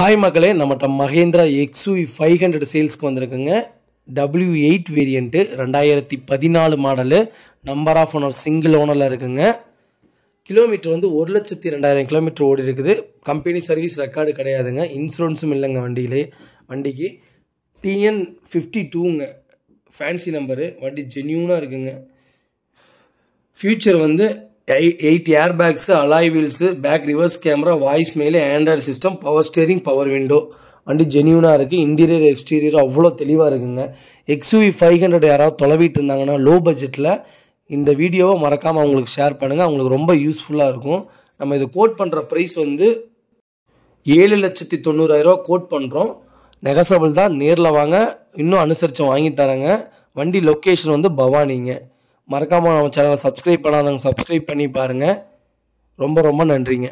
hi மக்களே நம்மகிட்ட Mahindra XUV five hundred சேல்ஸ்க்கு வந்திருக்குங்க டபிள்யூ எயிட் வேரியண்ட்டு ரெண்டாயிரத்தி பதினாலு model number of owner single ஓனரில் இருக்குங்க கிலோமீட்டர் வந்து ஒரு லட்சத்தி ரெண்டாயிரம் கிலோமீட்டர் ஓடி இருக்குது கம்பெனி சர்வீஸ் ரெக்கார்டு கிடையாதுங்க இன்சூரன்ஸும் இல்லைங்க வண்டியிலே வண்டிக்கு டிஎன் ஃபிஃப்டி டூங்க ஃபேன்சி நம்பரு வண்டி ஜென்யூனாக இருக்குங்க ஃப்யூச்சர் வந்து eight air bags alloy wheels back reverse camera voice mail android system power steering power window and ஜென்யூனாக இருக்குது இன்டீரியர் எக்ஸ்டீரியர் அவ்வளோ தெளிவாக இருக்குங்க எக்ஸ்யூவி ஃபைவ் ஹண்ட்ரட் யாராவது தொலைவிட்டு இருந்தாங்கன்னா லோ பட்ஜெட்டில் இந்த வீடியோவை மறக்காமல் அவங்களுக்கு ஷேர் பண்ணுங்கள் அவங்களுக்கு ரொம்ப யூஸ்ஃபுல்லாக இருக்கும் நம்ம இதை கோட் பண்ணுற ப்ரைஸ் வந்து ஏழு லட்சத்தி தொண்ணூறாயிரரூவா கோட் பண்ணுறோம் நெகசபிள் தான் நேரில் வாங்க இன்னும் அனுசரித்து வாங்கி தரேங்க வண்டி லொக்கேஷன் வந்து பவானிங்க மறக்காமல் நம்ம சேனலை சப்ஸ்கிரைப் பண்ணாதவங்க சப்ஸ்கிரைப் பண்ணி பாருங்கள் ரொம்ப ரொம்ப நன்றிங்க